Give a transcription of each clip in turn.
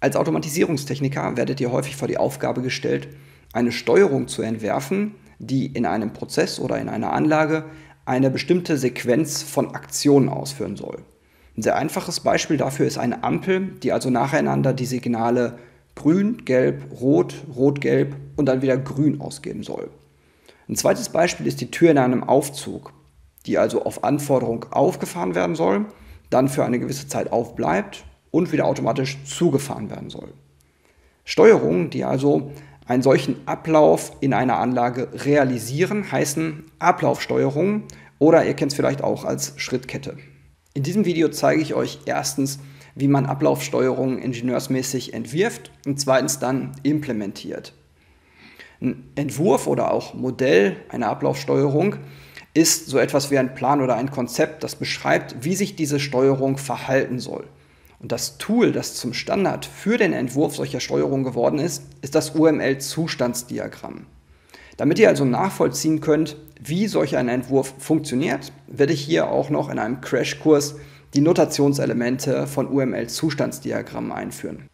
Als Automatisierungstechniker werdet ihr häufig vor die Aufgabe gestellt, eine Steuerung zu entwerfen, die in einem Prozess oder in einer Anlage eine bestimmte Sequenz von Aktionen ausführen soll. Ein sehr einfaches Beispiel dafür ist eine Ampel, die also nacheinander die Signale grün, gelb, rot, rot, gelb und dann wieder grün ausgeben soll. Ein zweites Beispiel ist die Tür in einem Aufzug, die also auf Anforderung aufgefahren werden soll, dann für eine gewisse Zeit aufbleibt und wieder automatisch zugefahren werden soll. Steuerungen, die also einen solchen Ablauf in einer Anlage realisieren, heißen Ablaufsteuerungen oder ihr kennt es vielleicht auch als Schrittkette. In diesem Video zeige ich euch erstens, wie man Ablaufsteuerungen ingenieursmäßig entwirft und zweitens dann implementiert. Ein Entwurf oder auch Modell einer Ablaufsteuerung ist so etwas wie ein Plan oder ein Konzept, das beschreibt, wie sich diese Steuerung verhalten soll. Und das Tool, das zum Standard für den Entwurf solcher Steuerung geworden ist, ist das UML-Zustandsdiagramm. Damit ihr also nachvollziehen könnt, wie solch ein Entwurf funktioniert, werde ich hier auch noch in einem Crashkurs die Notationselemente von UML-Zustandsdiagrammen einführen.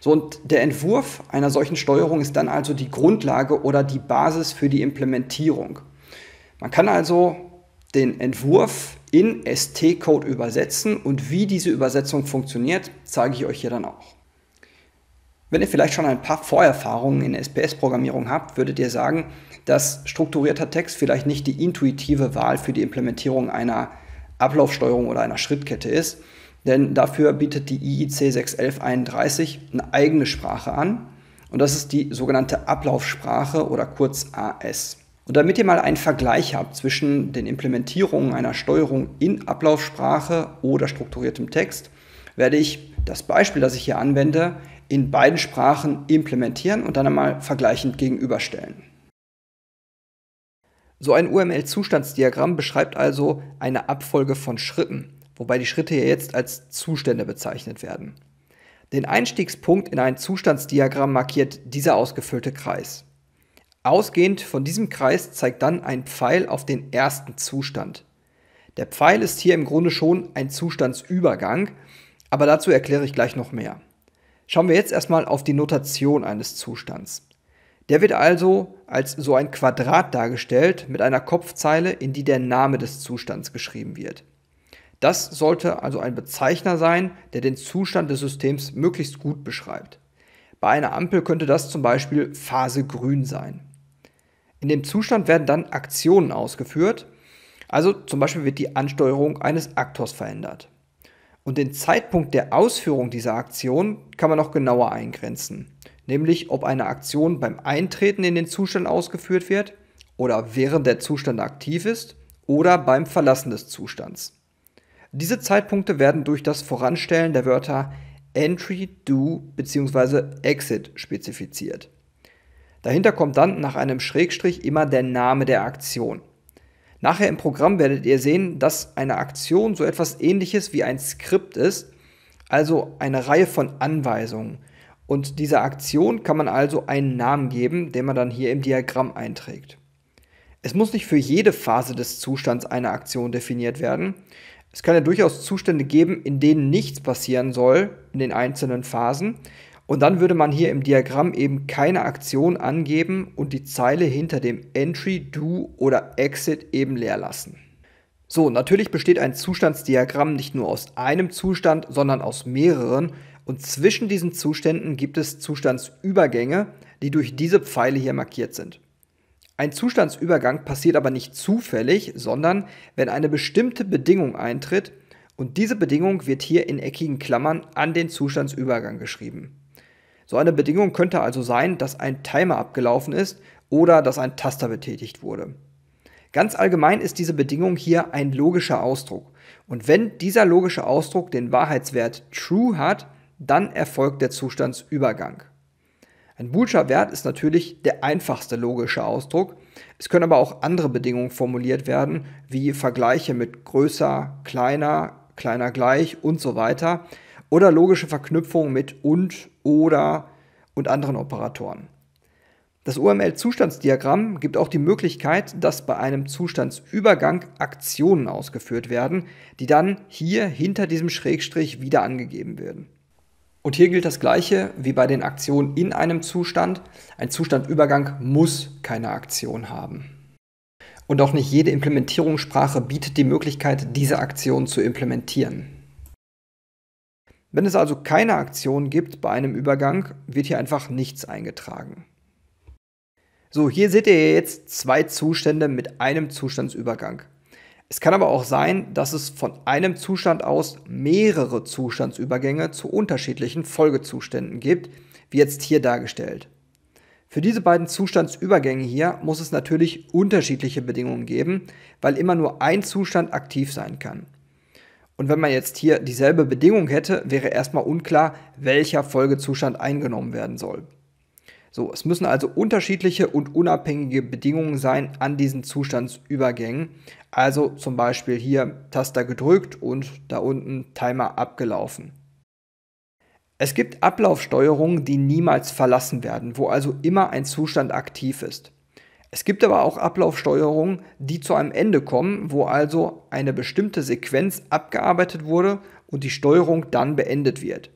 So, und der Entwurf einer solchen Steuerung ist dann also die Grundlage oder die Basis für die Implementierung. Man kann also den Entwurf in ST-Code übersetzen und wie diese Übersetzung funktioniert, zeige ich euch hier dann auch. Wenn ihr vielleicht schon ein paar Vorerfahrungen in SPS-Programmierung habt, würdet ihr sagen, dass strukturierter Text vielleicht nicht die intuitive Wahl für die Implementierung einer Ablaufsteuerung oder einer Schrittkette ist, denn dafür bietet die IIC 61131 eine eigene Sprache an und das ist die sogenannte Ablaufsprache oder kurz AS. Und damit ihr mal einen Vergleich habt zwischen den Implementierungen einer Steuerung in Ablaufsprache oder strukturiertem Text, werde ich das Beispiel, das ich hier anwende, in beiden Sprachen implementieren und dann einmal vergleichend gegenüberstellen. So ein UML-Zustandsdiagramm beschreibt also eine Abfolge von Schritten, wobei die Schritte hier jetzt als Zustände bezeichnet werden. Den Einstiegspunkt in ein Zustandsdiagramm markiert dieser ausgefüllte Kreis. Ausgehend von diesem Kreis zeigt dann ein Pfeil auf den ersten Zustand. Der Pfeil ist hier im Grunde schon ein Zustandsübergang, aber dazu erkläre ich gleich noch mehr. Schauen wir jetzt erstmal auf die Notation eines Zustands. Der wird also als so ein Quadrat dargestellt mit einer Kopfzeile, in die der Name des Zustands geschrieben wird. Das sollte also ein Bezeichner sein, der den Zustand des Systems möglichst gut beschreibt. Bei einer Ampel könnte das zum Beispiel Phase grün sein. In dem Zustand werden dann Aktionen ausgeführt. Also zum Beispiel wird die Ansteuerung eines Aktors verändert. Und den Zeitpunkt der Ausführung dieser Aktion kann man noch genauer eingrenzen, nämlich ob eine Aktion beim Eintreten in den Zustand ausgeführt wird oder während der Zustand aktiv ist oder beim Verlassen des Zustands. Diese Zeitpunkte werden durch das Voranstellen der Wörter Entry, Do bzw. Exit spezifiziert. Dahinter kommt dann nach einem Schrägstrich immer der Name der Aktion. Nachher im Programm werdet ihr sehen, dass eine Aktion so etwas ähnliches wie ein Skript ist, also eine Reihe von Anweisungen. Und dieser Aktion kann man also einen Namen geben, den man dann hier im Diagramm einträgt. Es muss nicht für jede Phase des Zustands eine Aktion definiert werden. Es kann ja durchaus Zustände geben, in denen nichts passieren soll in den einzelnen Phasen. Und dann würde man hier im Diagramm eben keine Aktion angeben und die Zeile hinter dem Entry, Do oder Exit eben leer lassen. So, natürlich besteht ein Zustandsdiagramm nicht nur aus einem Zustand, sondern aus mehreren. Und zwischen diesen Zuständen gibt es Zustandsübergänge, die durch diese Pfeile hier markiert sind. Ein Zustandsübergang passiert aber nicht zufällig, sondern wenn eine bestimmte Bedingung eintritt und diese Bedingung wird hier in eckigen Klammern an den Zustandsübergang geschrieben. So eine Bedingung könnte also sein, dass ein Timer abgelaufen ist oder dass ein Taster betätigt wurde. Ganz allgemein ist diese Bedingung hier ein logischer Ausdruck. Und wenn dieser logische Ausdruck den Wahrheitswert true hat, dann erfolgt der Zustandsübergang. Ein boolscher Wert ist natürlich der einfachste logische Ausdruck. Es können aber auch andere Bedingungen formuliert werden, wie Vergleiche mit größer, kleiner, kleiner gleich und so weiter oder logische Verknüpfung mit und, oder und anderen Operatoren. Das UML-Zustandsdiagramm gibt auch die Möglichkeit, dass bei einem Zustandsübergang Aktionen ausgeführt werden, die dann hier hinter diesem Schrägstrich wieder angegeben werden. Und hier gilt das gleiche wie bei den Aktionen in einem Zustand. Ein Zustandübergang muss keine Aktion haben. Und auch nicht jede Implementierungssprache bietet die Möglichkeit, diese Aktion zu implementieren. Wenn es also keine Aktion gibt bei einem Übergang, wird hier einfach nichts eingetragen. So, hier seht ihr jetzt zwei Zustände mit einem Zustandsübergang. Es kann aber auch sein, dass es von einem Zustand aus mehrere Zustandsübergänge zu unterschiedlichen Folgezuständen gibt, wie jetzt hier dargestellt. Für diese beiden Zustandsübergänge hier muss es natürlich unterschiedliche Bedingungen geben, weil immer nur ein Zustand aktiv sein kann. Und wenn man jetzt hier dieselbe Bedingung hätte, wäre erstmal unklar, welcher Folgezustand eingenommen werden soll. So, es müssen also unterschiedliche und unabhängige Bedingungen sein an diesen Zustandsübergängen. Also zum Beispiel hier Taster gedrückt und da unten Timer abgelaufen. Es gibt Ablaufsteuerungen, die niemals verlassen werden, wo also immer ein Zustand aktiv ist. Es gibt aber auch Ablaufsteuerungen, die zu einem Ende kommen, wo also eine bestimmte Sequenz abgearbeitet wurde und die Steuerung dann beendet wird.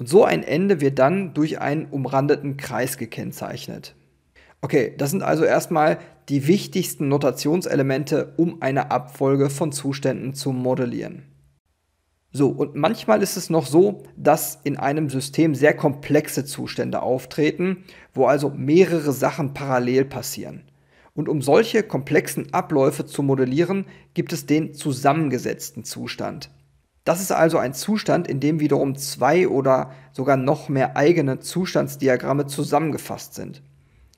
Und so ein Ende wird dann durch einen umrandeten Kreis gekennzeichnet. Okay, das sind also erstmal die wichtigsten Notationselemente, um eine Abfolge von Zuständen zu modellieren. So, und manchmal ist es noch so, dass in einem System sehr komplexe Zustände auftreten, wo also mehrere Sachen parallel passieren. Und um solche komplexen Abläufe zu modellieren, gibt es den zusammengesetzten Zustand. Das ist also ein Zustand, in dem wiederum zwei oder sogar noch mehr eigene Zustandsdiagramme zusammengefasst sind.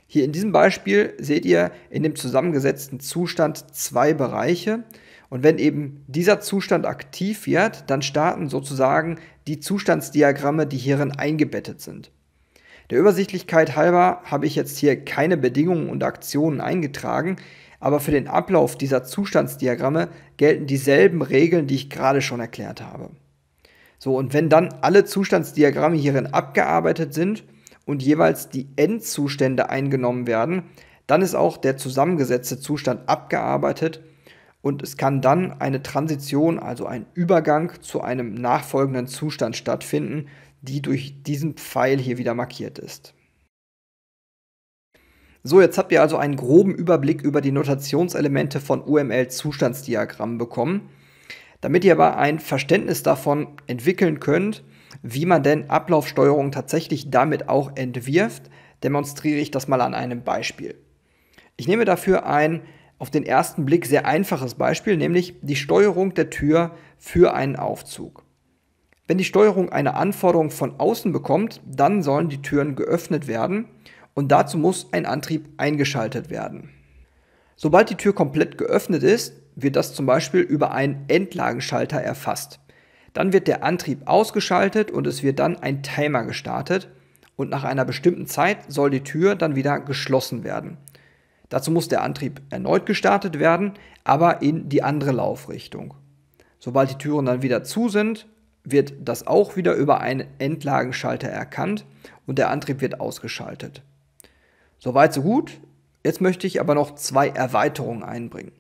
Hier in diesem Beispiel seht ihr in dem zusammengesetzten Zustand zwei Bereiche. Und wenn eben dieser Zustand aktiv wird, dann starten sozusagen die Zustandsdiagramme, die hierin eingebettet sind. Der Übersichtlichkeit halber habe ich jetzt hier keine Bedingungen und Aktionen eingetragen, aber für den Ablauf dieser Zustandsdiagramme gelten dieselben Regeln, die ich gerade schon erklärt habe. So, und wenn dann alle Zustandsdiagramme hierin abgearbeitet sind, und jeweils die Endzustände eingenommen werden, dann ist auch der zusammengesetzte Zustand abgearbeitet und es kann dann eine Transition, also ein Übergang zu einem nachfolgenden Zustand stattfinden, die durch diesen Pfeil hier wieder markiert ist. So, jetzt habt ihr also einen groben Überblick über die Notationselemente von UML-Zustandsdiagrammen bekommen. Damit ihr aber ein Verständnis davon entwickeln könnt, wie man denn Ablaufsteuerung tatsächlich damit auch entwirft, demonstriere ich das mal an einem Beispiel. Ich nehme dafür ein auf den ersten Blick sehr einfaches Beispiel, nämlich die Steuerung der Tür für einen Aufzug. Wenn die Steuerung eine Anforderung von außen bekommt, dann sollen die Türen geöffnet werden und dazu muss ein Antrieb eingeschaltet werden. Sobald die Tür komplett geöffnet ist, wird das zum Beispiel über einen Endlagenschalter erfasst. Dann wird der Antrieb ausgeschaltet und es wird dann ein Timer gestartet und nach einer bestimmten Zeit soll die Tür dann wieder geschlossen werden. Dazu muss der Antrieb erneut gestartet werden, aber in die andere Laufrichtung. Sobald die Türen dann wieder zu sind, wird das auch wieder über einen Endlagenschalter erkannt und der Antrieb wird ausgeschaltet. Soweit so gut. Jetzt möchte ich aber noch zwei Erweiterungen einbringen.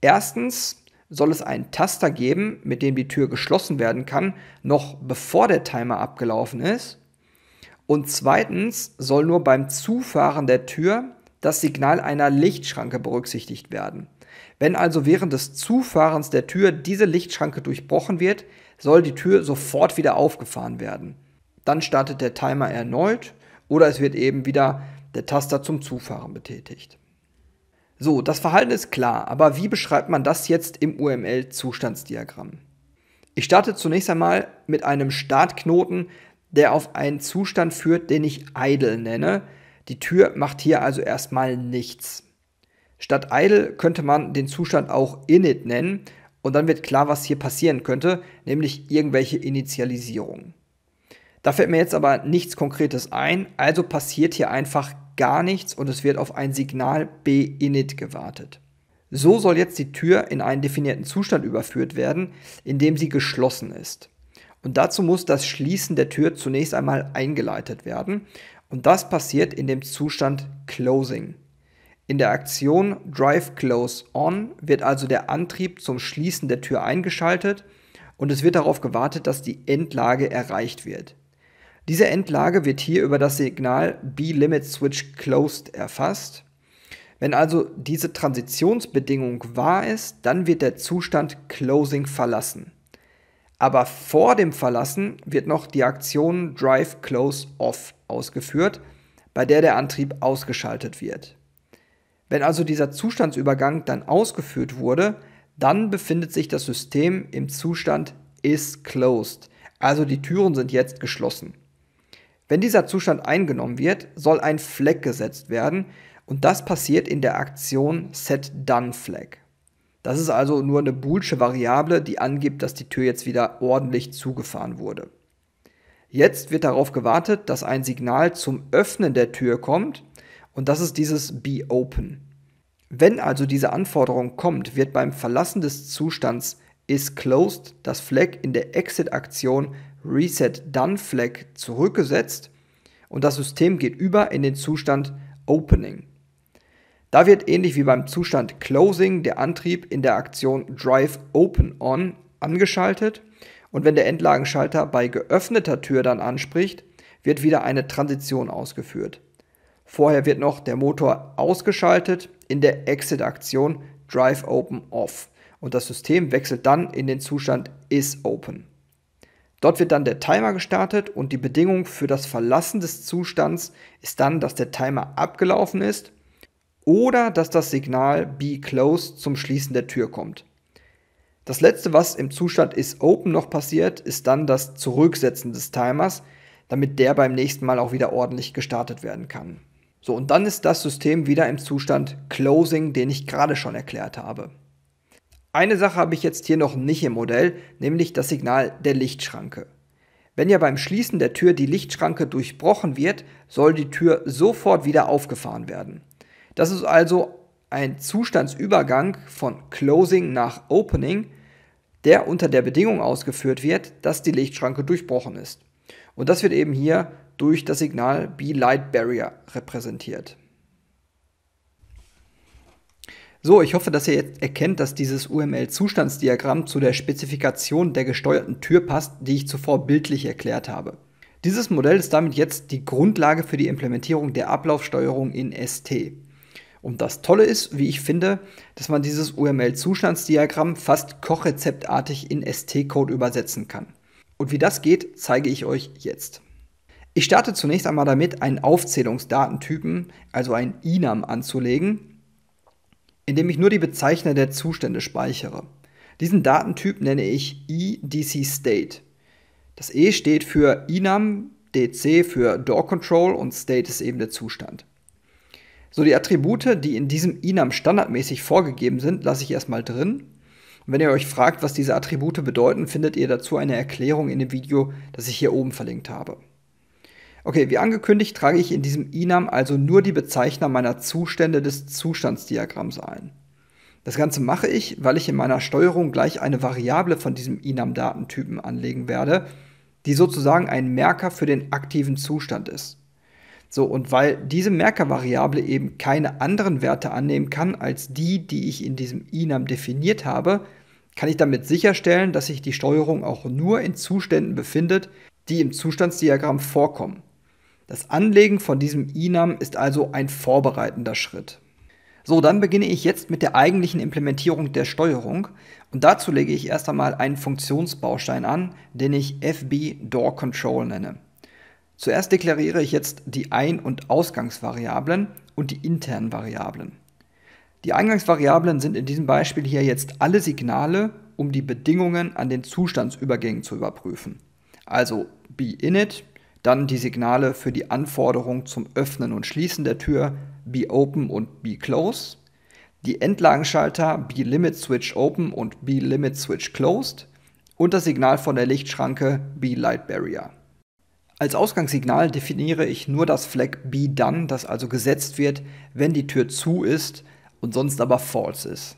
Erstens soll es einen Taster geben, mit dem die Tür geschlossen werden kann, noch bevor der Timer abgelaufen ist. Und zweitens soll nur beim Zufahren der Tür das Signal einer Lichtschranke berücksichtigt werden. Wenn also während des Zufahrens der Tür diese Lichtschranke durchbrochen wird, soll die Tür sofort wieder aufgefahren werden. Dann startet der Timer erneut oder es wird eben wieder der Taster zum Zufahren betätigt. So, das Verhalten ist klar, aber wie beschreibt man das jetzt im UML-Zustandsdiagramm? Ich starte zunächst einmal mit einem Startknoten, der auf einen Zustand führt, den ich idle nenne. Die Tür macht hier also erstmal nichts. Statt idle könnte man den Zustand auch init nennen und dann wird klar, was hier passieren könnte, nämlich irgendwelche Initialisierungen. Da fällt mir jetzt aber nichts Konkretes ein, also passiert hier einfach gar nichts und es wird auf ein Signal B-Init gewartet. So soll jetzt die Tür in einen definierten Zustand überführt werden, in dem sie geschlossen ist. Und dazu muss das Schließen der Tür zunächst einmal eingeleitet werden und das passiert in dem Zustand Closing. In der Aktion Drive Close On wird also der Antrieb zum Schließen der Tür eingeschaltet und es wird darauf gewartet, dass die Endlage erreicht wird. Diese Endlage wird hier über das Signal B-Limit Switch Closed erfasst. Wenn also diese Transitionsbedingung wahr ist, dann wird der Zustand Closing verlassen. Aber vor dem Verlassen wird noch die Aktion Drive Close Off ausgeführt, bei der der Antrieb ausgeschaltet wird. Wenn also dieser Zustandsübergang dann ausgeführt wurde, dann befindet sich das System im Zustand is closed, also die Türen sind jetzt geschlossen. Wenn dieser Zustand eingenommen wird, soll ein Flag gesetzt werden und das passiert in der Aktion Set Done Flag. Das ist also nur eine boolsche Variable, die angibt, dass die Tür jetzt wieder ordentlich zugefahren wurde. Jetzt wird darauf gewartet, dass ein Signal zum Öffnen der Tür kommt und das ist dieses Be Open. Wenn also diese Anforderung kommt, wird beim Verlassen des Zustands Is Closed das Flag in der Exit-Aktion Reset-Done-Flag zurückgesetzt und das System geht über in den Zustand Opening. Da wird ähnlich wie beim Zustand Closing der Antrieb in der Aktion Drive Open On angeschaltet und wenn der Endlagenschalter bei geöffneter Tür dann anspricht, wird wieder eine Transition ausgeführt. Vorher wird noch der Motor ausgeschaltet in der Exit-Aktion Drive Open Off und das System wechselt dann in den Zustand Is Open. Dort wird dann der Timer gestartet und die Bedingung für das Verlassen des Zustands ist dann, dass der Timer abgelaufen ist oder dass das Signal Be Closed zum Schließen der Tür kommt. Das letzte, was im Zustand Is Open noch passiert, ist dann das Zurücksetzen des Timers, damit der beim nächsten Mal auch wieder ordentlich gestartet werden kann. So, und dann ist das System wieder im Zustand Closing, den ich gerade schon erklärt habe. Eine Sache habe ich jetzt hier noch nicht im Modell, nämlich das Signal der Lichtschranke. Wenn ja beim Schließen der Tür die Lichtschranke durchbrochen wird, soll die Tür sofort wieder aufgefahren werden. Das ist also ein Zustandsübergang von Closing nach Opening, der unter der Bedingung ausgeführt wird, dass die Lichtschranke durchbrochen ist. Und das wird eben hier durch das Signal Be Light Barrier repräsentiert. So, ich hoffe, dass ihr jetzt erkennt, dass dieses UML-Zustandsdiagramm zu der Spezifikation der gesteuerten Tür passt, die ich zuvor bildlich erklärt habe. Dieses Modell ist damit jetzt die Grundlage für die Implementierung der Ablaufsteuerung in ST. Und das Tolle ist, wie ich finde, dass man dieses UML-Zustandsdiagramm fast kochrezeptartig in ST-Code übersetzen kann. Und wie das geht, zeige ich euch jetzt. Ich starte zunächst einmal damit, einen Aufzählungsdatentypen, also ein INAM, anzulegen indem ich nur die Bezeichner der Zustände speichere. Diesen Datentyp nenne ich EDC State. Das E steht für Enum, DC für Door Control und State ist eben der Zustand. So, die Attribute, die in diesem Enum standardmäßig vorgegeben sind, lasse ich erstmal drin. Und wenn ihr euch fragt, was diese Attribute bedeuten, findet ihr dazu eine Erklärung in dem Video, das ich hier oben verlinkt habe. Okay, wie angekündigt trage ich in diesem Inam also nur die Bezeichner meiner Zustände des Zustandsdiagramms ein. Das Ganze mache ich, weil ich in meiner Steuerung gleich eine Variable von diesem inam datentypen anlegen werde, die sozusagen ein Merker für den aktiven Zustand ist. So, und weil diese Merkervariable eben keine anderen Werte annehmen kann als die, die ich in diesem Inam definiert habe, kann ich damit sicherstellen, dass sich die Steuerung auch nur in Zuständen befindet, die im Zustandsdiagramm vorkommen. Das Anlegen von diesem INAM ist also ein vorbereitender Schritt. So, dann beginne ich jetzt mit der eigentlichen Implementierung der Steuerung und dazu lege ich erst einmal einen Funktionsbaustein an, den ich FB Door Control nenne. Zuerst deklariere ich jetzt die Ein- und Ausgangsvariablen und die internen Variablen. Die Eingangsvariablen sind in diesem Beispiel hier jetzt alle Signale, um die Bedingungen an den Zustandsübergängen zu überprüfen. Also be dann die Signale für die Anforderung zum Öffnen und Schließen der Tür, Be Open und Be Close. Die Endlagenschalter Be Limit Switch Open und Be Limit Switch Closed. Und das Signal von der Lichtschranke Be Light Barrier. Als Ausgangssignal definiere ich nur das Flag Be Done, das also gesetzt wird, wenn die Tür zu ist und sonst aber false ist.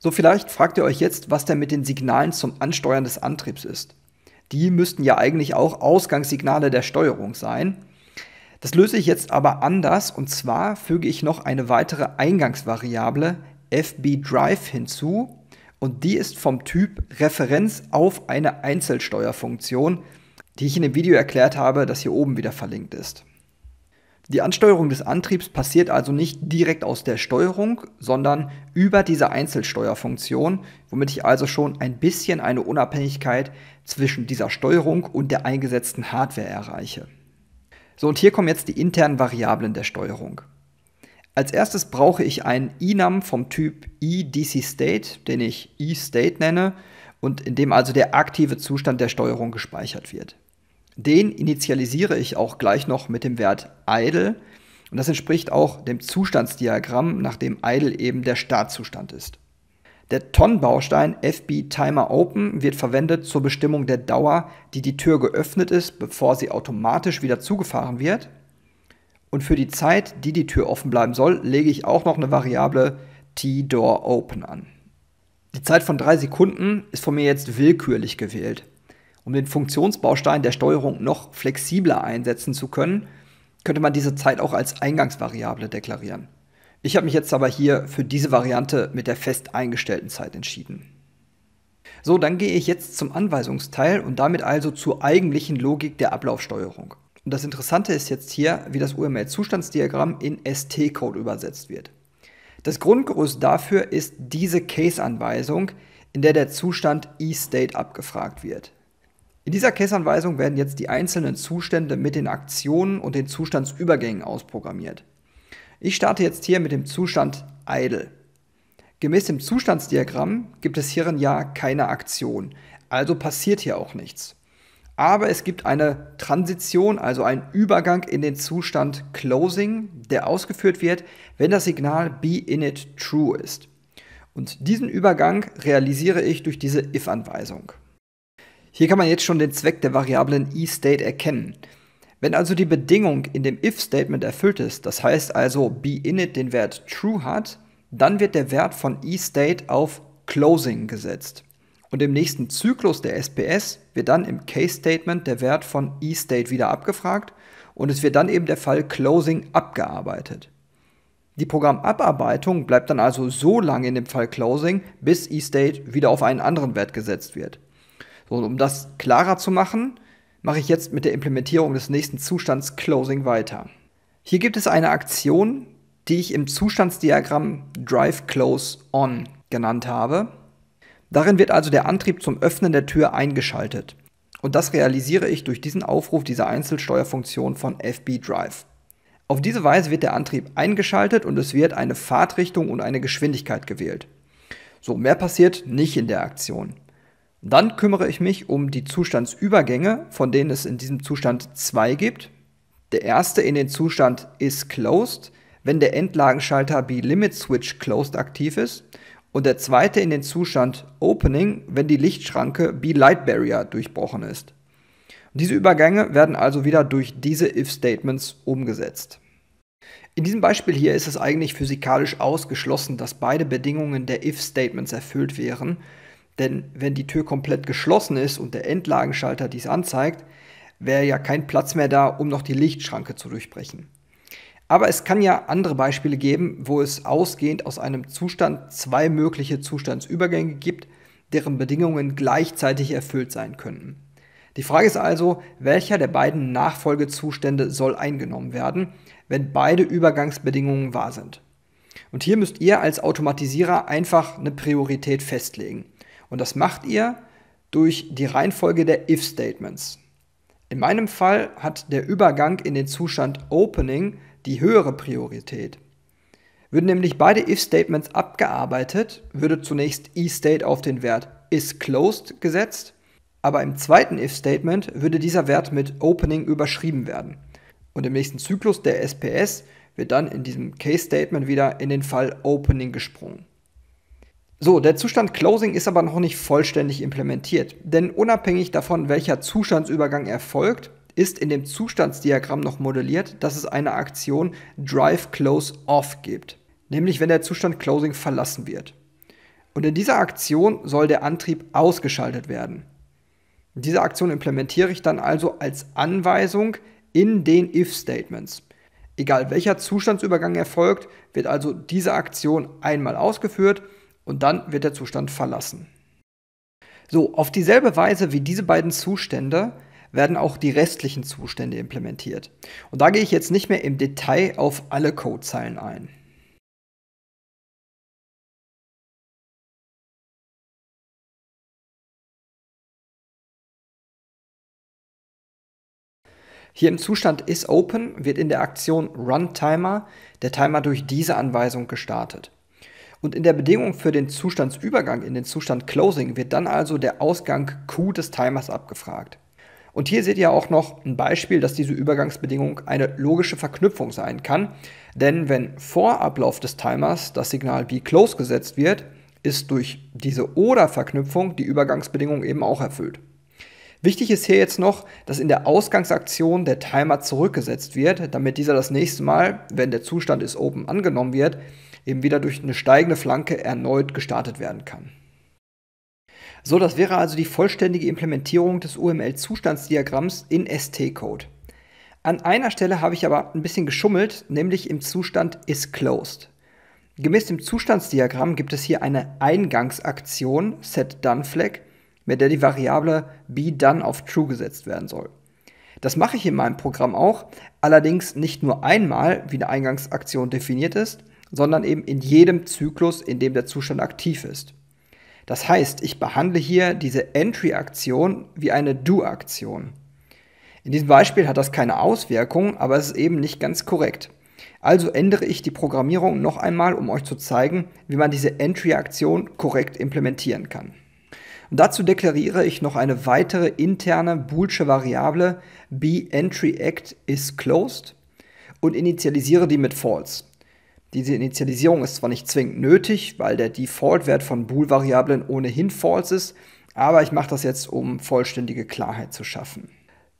So vielleicht fragt ihr euch jetzt, was denn mit den Signalen zum Ansteuern des Antriebs ist die müssten ja eigentlich auch Ausgangssignale der Steuerung sein. Das löse ich jetzt aber anders und zwar füge ich noch eine weitere Eingangsvariable fbDrive hinzu und die ist vom Typ Referenz auf eine Einzelsteuerfunktion, die ich in dem Video erklärt habe, das hier oben wieder verlinkt ist. Die Ansteuerung des Antriebs passiert also nicht direkt aus der Steuerung, sondern über diese Einzelsteuerfunktion, womit ich also schon ein bisschen eine Unabhängigkeit zwischen dieser Steuerung und der eingesetzten Hardware erreiche. So, und hier kommen jetzt die internen Variablen der Steuerung. Als erstes brauche ich einen enum vom Typ eDCState, den ich eState nenne und in dem also der aktive Zustand der Steuerung gespeichert wird. Den initialisiere ich auch gleich noch mit dem Wert idle. Und das entspricht auch dem Zustandsdiagramm, nach dem idle eben der Startzustand ist. Der Tonnenbaustein FB Timer Open wird verwendet zur Bestimmung der Dauer, die die Tür geöffnet ist, bevor sie automatisch wieder zugefahren wird. Und für die Zeit, die die Tür offen bleiben soll, lege ich auch noch eine Variable T-Door Open an. Die Zeit von drei Sekunden ist von mir jetzt willkürlich gewählt. Um den Funktionsbaustein der Steuerung noch flexibler einsetzen zu können, könnte man diese Zeit auch als Eingangsvariable deklarieren. Ich habe mich jetzt aber hier für diese Variante mit der fest eingestellten Zeit entschieden. So, dann gehe ich jetzt zum Anweisungsteil und damit also zur eigentlichen Logik der Ablaufsteuerung. Und das Interessante ist jetzt hier, wie das UML-Zustandsdiagramm in ST-Code übersetzt wird. Das Grundgerüst dafür ist diese Case-Anweisung, in der der Zustand eState abgefragt wird. In dieser Case-Anweisung werden jetzt die einzelnen Zustände mit den Aktionen und den Zustandsübergängen ausprogrammiert. Ich starte jetzt hier mit dem Zustand Idle. Gemäß dem Zustandsdiagramm gibt es hierin ja keine Aktion, also passiert hier auch nichts. Aber es gibt eine Transition, also einen Übergang in den Zustand Closing, der ausgeführt wird, wenn das Signal BeInit true ist. Und diesen Übergang realisiere ich durch diese if-Anweisung. Hier kann man jetzt schon den Zweck der Variablen eState erkennen. Wenn also die Bedingung in dem if-Statement erfüllt ist, das heißt also beinit den Wert true hat, dann wird der Wert von eState auf closing gesetzt. Und im nächsten Zyklus der SPS wird dann im Case-Statement der Wert von eState wieder abgefragt und es wird dann eben der Fall closing abgearbeitet. Die Programmabarbeitung bleibt dann also so lange in dem Fall closing, bis eState wieder auf einen anderen Wert gesetzt wird. So, um das klarer zu machen, mache ich jetzt mit der Implementierung des nächsten Zustands Closing weiter. Hier gibt es eine Aktion, die ich im Zustandsdiagramm Drive Close On genannt habe. Darin wird also der Antrieb zum Öffnen der Tür eingeschaltet. Und das realisiere ich durch diesen Aufruf dieser Einzelsteuerfunktion von FB Drive. Auf diese Weise wird der Antrieb eingeschaltet und es wird eine Fahrtrichtung und eine Geschwindigkeit gewählt. So, mehr passiert nicht in der Aktion. Dann kümmere ich mich um die Zustandsübergänge, von denen es in diesem Zustand zwei gibt. Der erste in den Zustand ist closed, wenn der Endlagenschalter B-Limit Switch closed aktiv ist. Und der zweite in den Zustand Opening, wenn die Lichtschranke B-Light Barrier durchbrochen ist. Und diese Übergänge werden also wieder durch diese If-Statements umgesetzt. In diesem Beispiel hier ist es eigentlich physikalisch ausgeschlossen, dass beide Bedingungen der If-Statements erfüllt wären, denn wenn die Tür komplett geschlossen ist und der Endlagenschalter dies anzeigt, wäre ja kein Platz mehr da, um noch die Lichtschranke zu durchbrechen. Aber es kann ja andere Beispiele geben, wo es ausgehend aus einem Zustand zwei mögliche Zustandsübergänge gibt, deren Bedingungen gleichzeitig erfüllt sein könnten. Die Frage ist also, welcher der beiden Nachfolgezustände soll eingenommen werden, wenn beide Übergangsbedingungen wahr sind. Und hier müsst ihr als Automatisierer einfach eine Priorität festlegen. Und das macht ihr durch die Reihenfolge der If-Statements. In meinem Fall hat der Übergang in den Zustand Opening die höhere Priorität. Würden nämlich beide If-Statements abgearbeitet, würde zunächst E-State auf den Wert IsClosed gesetzt, aber im zweiten If-Statement würde dieser Wert mit Opening überschrieben werden. Und im nächsten Zyklus der SPS wird dann in diesem Case-Statement wieder in den Fall Opening gesprungen. So, der Zustand Closing ist aber noch nicht vollständig implementiert, denn unabhängig davon, welcher Zustandsübergang erfolgt, ist in dem Zustandsdiagramm noch modelliert, dass es eine Aktion Drive Close Off gibt, nämlich wenn der Zustand Closing verlassen wird. Und in dieser Aktion soll der Antrieb ausgeschaltet werden. Diese Aktion implementiere ich dann also als Anweisung in den If-Statements. Egal welcher Zustandsübergang erfolgt, wird also diese Aktion einmal ausgeführt und dann wird der Zustand verlassen. So, auf dieselbe Weise wie diese beiden Zustände werden auch die restlichen Zustände implementiert. Und da gehe ich jetzt nicht mehr im Detail auf alle Codezeilen ein. Hier im Zustand isOpen wird in der Aktion runTimer der Timer durch diese Anweisung gestartet. Und in der Bedingung für den Zustandsübergang in den Zustand Closing wird dann also der Ausgang Q des Timers abgefragt. Und hier seht ihr auch noch ein Beispiel, dass diese Übergangsbedingung eine logische Verknüpfung sein kann. Denn wenn vor Ablauf des Timers das Signal be close gesetzt wird, ist durch diese Oder-Verknüpfung die Übergangsbedingung eben auch erfüllt. Wichtig ist hier jetzt noch, dass in der Ausgangsaktion der Timer zurückgesetzt wird, damit dieser das nächste Mal, wenn der Zustand ist open angenommen wird, eben wieder durch eine steigende Flanke erneut gestartet werden kann. So, das wäre also die vollständige Implementierung des UML-Zustandsdiagramms in ST-Code. An einer Stelle habe ich aber ein bisschen geschummelt, nämlich im Zustand isClosed. Gemäß dem Zustandsdiagramm gibt es hier eine Eingangsaktion setDoneFlag, mit der die Variable bDone auf True gesetzt werden soll. Das mache ich in meinem Programm auch, allerdings nicht nur einmal, wie eine Eingangsaktion definiert ist, sondern eben in jedem Zyklus, in dem der Zustand aktiv ist. Das heißt, ich behandle hier diese Entry-Aktion wie eine Do-Aktion. In diesem Beispiel hat das keine Auswirkung, aber es ist eben nicht ganz korrekt. Also ändere ich die Programmierung noch einmal, um euch zu zeigen, wie man diese Entry-Aktion korrekt implementieren kann. Und dazu deklariere ich noch eine weitere interne boolsche Variable be und initialisiere die mit false. Diese Initialisierung ist zwar nicht zwingend nötig, weil der Default-Wert von Bool-Variablen ohnehin false ist, aber ich mache das jetzt, um vollständige Klarheit zu schaffen.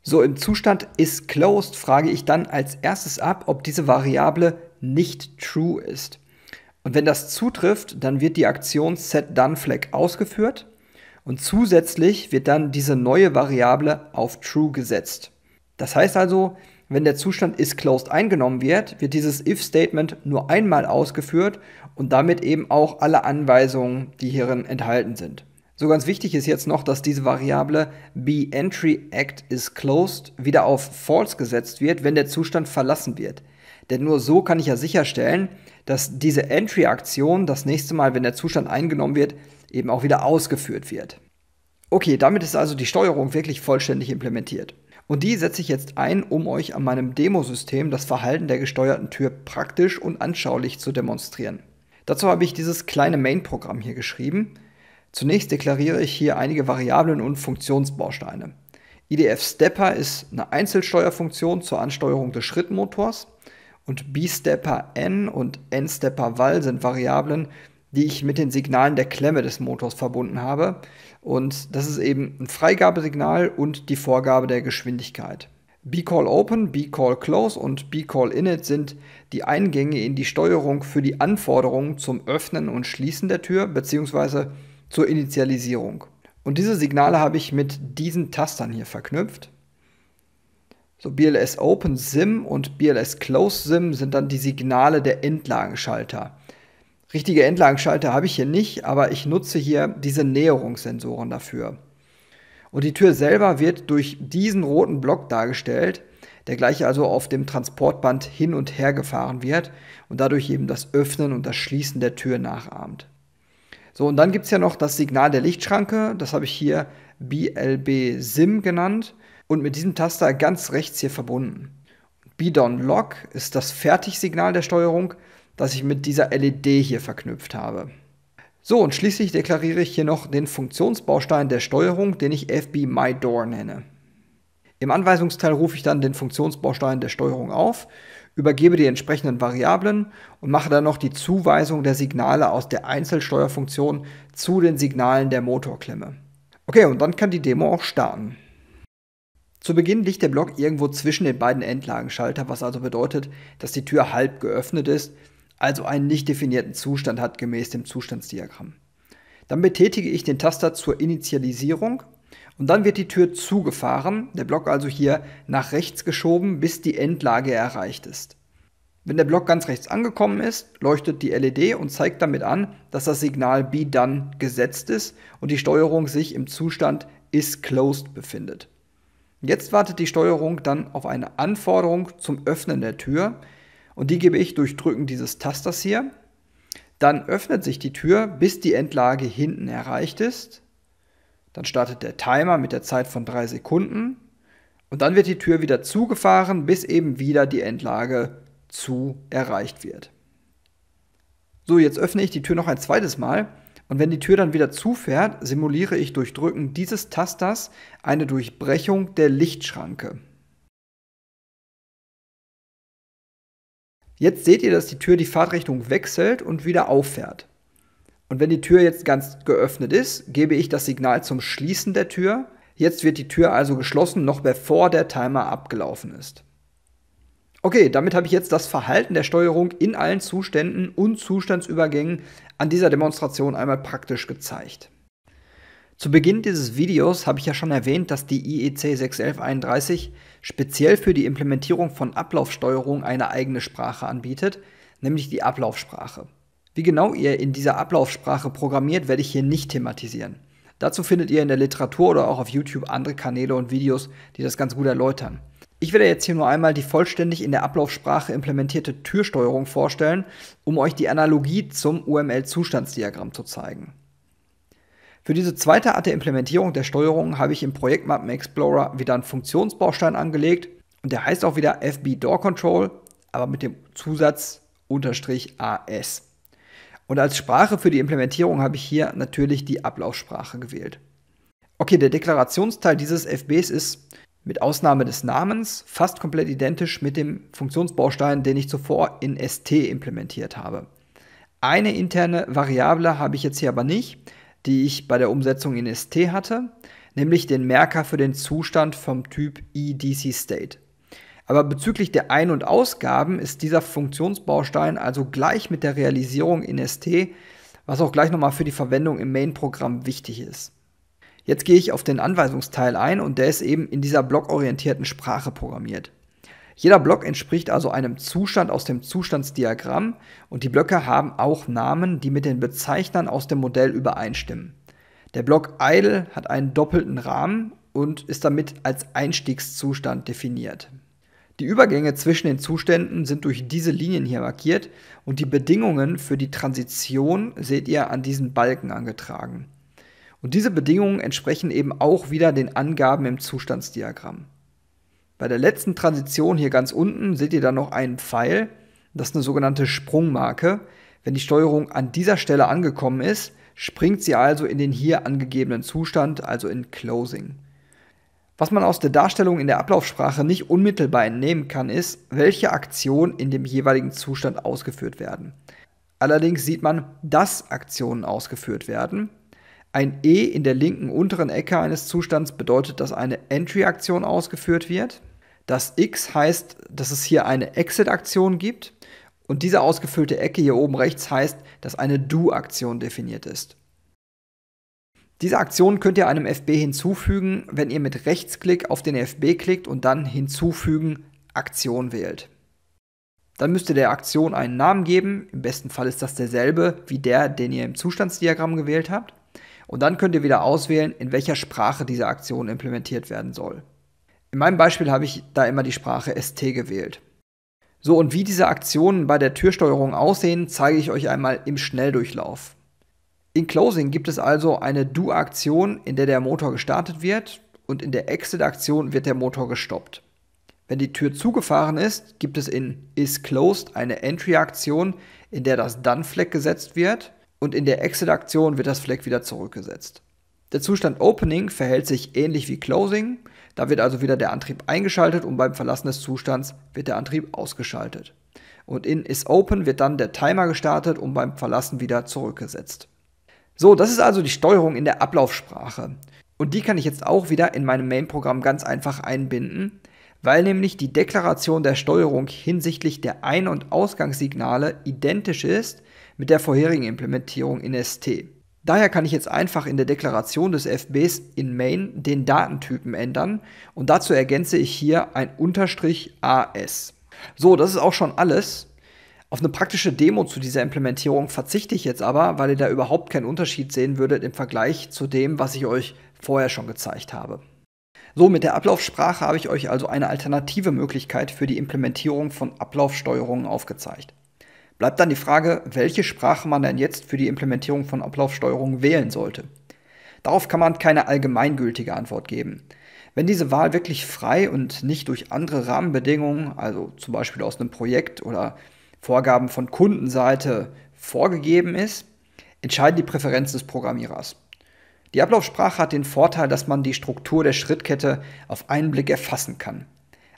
So, im Zustand isClosed frage ich dann als erstes ab, ob diese Variable nicht true ist. Und wenn das zutrifft, dann wird die Aktion setDoneFlag ausgeführt und zusätzlich wird dann diese neue Variable auf true gesetzt. Das heißt also, wenn der Zustand isClosed eingenommen wird, wird dieses if-Statement nur einmal ausgeführt und damit eben auch alle Anweisungen, die hierin enthalten sind. So ganz wichtig ist jetzt noch, dass diese Variable beEntryActIsClosed wieder auf false gesetzt wird, wenn der Zustand verlassen wird. Denn nur so kann ich ja sicherstellen, dass diese Entry-Aktion das nächste Mal, wenn der Zustand eingenommen wird, eben auch wieder ausgeführt wird. Okay, damit ist also die Steuerung wirklich vollständig implementiert. Und die setze ich jetzt ein, um euch an meinem Demosystem das Verhalten der gesteuerten Tür praktisch und anschaulich zu demonstrieren. Dazu habe ich dieses kleine Main-Programm hier geschrieben. Zunächst deklariere ich hier einige Variablen und Funktionsbausteine. IDF Stepper ist eine Einzelsteuerfunktion zur Ansteuerung des Schrittmotors und B-Stepper N und N-Stepper wall sind Variablen, die ich mit den Signalen der Klemme des Motors verbunden habe, und das ist eben ein Freigabesignal und die Vorgabe der Geschwindigkeit. B-Call Open, B-Call Close und B-Call Init sind die Eingänge in die Steuerung für die Anforderungen zum Öffnen und Schließen der Tür bzw. zur Initialisierung. Und diese Signale habe ich mit diesen Tastern hier verknüpft. So BLS Open SIM und BLS Close SIM sind dann die Signale der Endlagenschalter. Richtige Endlagenschalter habe ich hier nicht, aber ich nutze hier diese Näherungssensoren dafür. Und die Tür selber wird durch diesen roten Block dargestellt, der gleich also auf dem Transportband hin und her gefahren wird und dadurch eben das Öffnen und das Schließen der Tür nachahmt. So, und dann gibt es ja noch das Signal der Lichtschranke, das habe ich hier BLB SIM genannt und mit diesem Taster ganz rechts hier verbunden. BDON Lock ist das Fertigsignal der Steuerung, das ich mit dieser LED hier verknüpft habe. So, und schließlich deklariere ich hier noch den Funktionsbaustein der Steuerung, den ich FB My Door nenne. Im Anweisungsteil rufe ich dann den Funktionsbaustein der Steuerung auf, übergebe die entsprechenden Variablen und mache dann noch die Zuweisung der Signale aus der Einzelsteuerfunktion zu den Signalen der Motorklemme. Okay, und dann kann die Demo auch starten. Zu Beginn liegt der Block irgendwo zwischen den beiden Endlagenschalter, was also bedeutet, dass die Tür halb geöffnet ist also einen nicht definierten Zustand hat gemäß dem Zustandsdiagramm. Dann betätige ich den Taster zur Initialisierung und dann wird die Tür zugefahren, der Block also hier nach rechts geschoben, bis die Endlage erreicht ist. Wenn der Block ganz rechts angekommen ist, leuchtet die LED und zeigt damit an, dass das Signal Be Done gesetzt ist und die Steuerung sich im Zustand Is Closed befindet. Jetzt wartet die Steuerung dann auf eine Anforderung zum Öffnen der Tür, und die gebe ich durch Drücken dieses Tasters hier. Dann öffnet sich die Tür, bis die Endlage hinten erreicht ist. Dann startet der Timer mit der Zeit von drei Sekunden. Und dann wird die Tür wieder zugefahren, bis eben wieder die Endlage zu erreicht wird. So, jetzt öffne ich die Tür noch ein zweites Mal. Und wenn die Tür dann wieder zufährt, simuliere ich durch Drücken dieses Tasters eine Durchbrechung der Lichtschranke. Jetzt seht ihr, dass die Tür die Fahrtrichtung wechselt und wieder auffährt. Und wenn die Tür jetzt ganz geöffnet ist, gebe ich das Signal zum Schließen der Tür. Jetzt wird die Tür also geschlossen, noch bevor der Timer abgelaufen ist. Okay, damit habe ich jetzt das Verhalten der Steuerung in allen Zuständen und Zustandsübergängen an dieser Demonstration einmal praktisch gezeigt. Zu Beginn dieses Videos habe ich ja schon erwähnt, dass die IEC e 61131 speziell für die Implementierung von Ablaufsteuerung eine eigene Sprache anbietet, nämlich die Ablaufsprache. Wie genau ihr in dieser Ablaufsprache programmiert, werde ich hier nicht thematisieren. Dazu findet ihr in der Literatur oder auch auf YouTube andere Kanäle und Videos, die das ganz gut erläutern. Ich werde jetzt hier nur einmal die vollständig in der Ablaufsprache implementierte Türsteuerung vorstellen, um euch die Analogie zum UML-Zustandsdiagramm zu zeigen. Für diese zweite Art der Implementierung der Steuerung habe ich im Projektmappen Explorer wieder einen Funktionsbaustein angelegt und der heißt auch wieder FB Door Control, aber mit dem Zusatz AS. Und als Sprache für die Implementierung habe ich hier natürlich die Ablaufsprache gewählt. Okay, der Deklarationsteil dieses FBs ist mit Ausnahme des Namens fast komplett identisch mit dem Funktionsbaustein, den ich zuvor in ST implementiert habe. Eine interne Variable habe ich jetzt hier aber nicht, die ich bei der Umsetzung in ST hatte, nämlich den Merker für den Zustand vom Typ EDC State. Aber bezüglich der Ein- und Ausgaben ist dieser Funktionsbaustein also gleich mit der Realisierung in ST, was auch gleich nochmal für die Verwendung im Main-Programm wichtig ist. Jetzt gehe ich auf den Anweisungsteil ein und der ist eben in dieser blockorientierten Sprache programmiert. Jeder Block entspricht also einem Zustand aus dem Zustandsdiagramm und die Blöcke haben auch Namen, die mit den Bezeichnern aus dem Modell übereinstimmen. Der Block Idle hat einen doppelten Rahmen und ist damit als Einstiegszustand definiert. Die Übergänge zwischen den Zuständen sind durch diese Linien hier markiert und die Bedingungen für die Transition seht ihr an diesen Balken angetragen. Und diese Bedingungen entsprechen eben auch wieder den Angaben im Zustandsdiagramm. Bei der letzten Transition hier ganz unten seht ihr dann noch einen Pfeil. Das ist eine sogenannte Sprungmarke. Wenn die Steuerung an dieser Stelle angekommen ist, springt sie also in den hier angegebenen Zustand, also in Closing. Was man aus der Darstellung in der Ablaufsprache nicht unmittelbar entnehmen kann, ist, welche Aktionen in dem jeweiligen Zustand ausgeführt werden. Allerdings sieht man, dass Aktionen ausgeführt werden. Ein E in der linken unteren Ecke eines Zustands bedeutet, dass eine Entry-Aktion ausgeführt wird. Das X heißt, dass es hier eine Exit-Aktion gibt und diese ausgefüllte Ecke hier oben rechts heißt, dass eine Do-Aktion definiert ist. Diese Aktion könnt ihr einem FB hinzufügen, wenn ihr mit Rechtsklick auf den FB klickt und dann Hinzufügen Aktion wählt. Dann müsst ihr der Aktion einen Namen geben, im besten Fall ist das derselbe wie der, den ihr im Zustandsdiagramm gewählt habt. Und dann könnt ihr wieder auswählen, in welcher Sprache diese Aktion implementiert werden soll. In meinem Beispiel habe ich da immer die Sprache ST gewählt. So, und wie diese Aktionen bei der Türsteuerung aussehen, zeige ich euch einmal im Schnelldurchlauf. In Closing gibt es also eine Do-Aktion, in der der Motor gestartet wird und in der Exit-Aktion wird der Motor gestoppt. Wenn die Tür zugefahren ist, gibt es in IsClosed eine Entry-Aktion, in der das Done-Flag gesetzt wird und in der Exit-Aktion wird das Flag wieder zurückgesetzt. Der Zustand Opening verhält sich ähnlich wie Closing, da wird also wieder der Antrieb eingeschaltet und beim Verlassen des Zustands wird der Antrieb ausgeschaltet. Und in is open wird dann der Timer gestartet und beim Verlassen wieder zurückgesetzt. So, das ist also die Steuerung in der Ablaufsprache. Und die kann ich jetzt auch wieder in meinem Main-Programm ganz einfach einbinden, weil nämlich die Deklaration der Steuerung hinsichtlich der Ein- und Ausgangssignale identisch ist mit der vorherigen Implementierung in ST. Daher kann ich jetzt einfach in der Deklaration des FBs in Main den Datentypen ändern und dazu ergänze ich hier ein Unterstrich AS. So, das ist auch schon alles. Auf eine praktische Demo zu dieser Implementierung verzichte ich jetzt aber, weil ihr da überhaupt keinen Unterschied sehen würdet im Vergleich zu dem, was ich euch vorher schon gezeigt habe. So, mit der Ablaufsprache habe ich euch also eine alternative Möglichkeit für die Implementierung von Ablaufsteuerungen aufgezeigt. Bleibt dann die Frage, welche Sprache man denn jetzt für die Implementierung von Ablaufsteuerung wählen sollte. Darauf kann man keine allgemeingültige Antwort geben. Wenn diese Wahl wirklich frei und nicht durch andere Rahmenbedingungen, also zum Beispiel aus einem Projekt oder Vorgaben von Kundenseite vorgegeben ist, entscheiden die Präferenzen des Programmierers. Die Ablaufsprache hat den Vorteil, dass man die Struktur der Schrittkette auf einen Blick erfassen kann.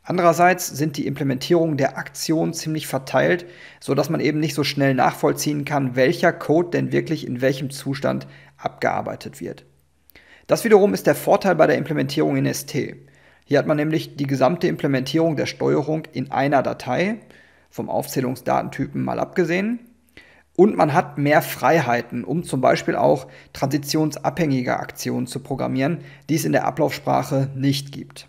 Andererseits sind die Implementierungen der Aktionen ziemlich verteilt, so dass man eben nicht so schnell nachvollziehen kann, welcher Code denn wirklich in welchem Zustand abgearbeitet wird. Das wiederum ist der Vorteil bei der Implementierung in ST. Hier hat man nämlich die gesamte Implementierung der Steuerung in einer Datei, vom Aufzählungsdatentypen mal abgesehen, und man hat mehr Freiheiten, um zum Beispiel auch transitionsabhängige Aktionen zu programmieren, die es in der Ablaufsprache nicht gibt.